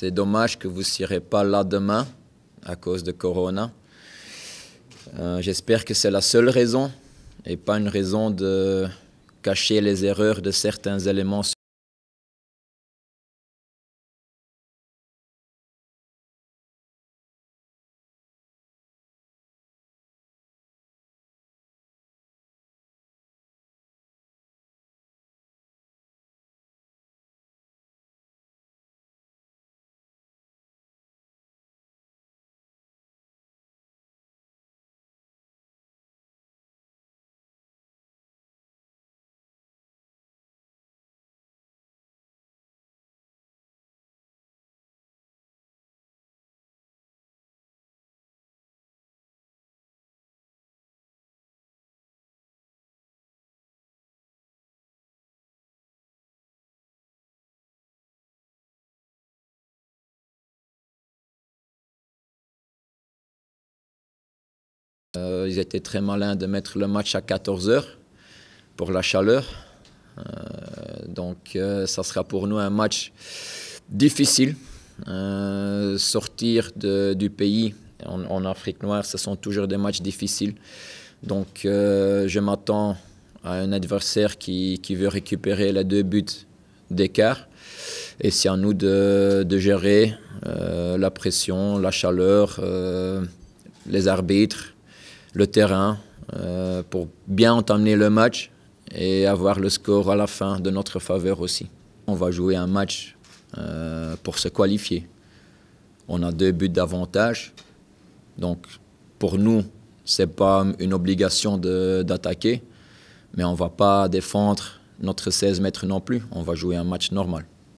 C'est dommage que vous ne serez pas là demain à cause de Corona. Euh, j'espère que c'est la seule raison et pas une raison de cacher les erreurs de certains éléments. Euh, ils étaient très malins de mettre le match à 14h pour la chaleur. Euh, donc euh, ça sera pour nous un match difficile. sortir du pays en, Afrique noire, ce sont toujours des matchs difficiles. Donc je m'attends à un adversaire qui, veut récupérer les deux buts d'écart. Et c'est à nous de gérer la pression, la chaleur les arbitres, le terrain euh, pour bien entamer le match et avoir le score à la fin de notre faveur aussi. On va jouer un match euh, pour se qualifier. On a deux buts d'avantage. Donc pour nous, ce n'est pas une obligation d'attaquer, mais on ne va pas défendre notre 16 mètres non plus. On va jouer un match normal.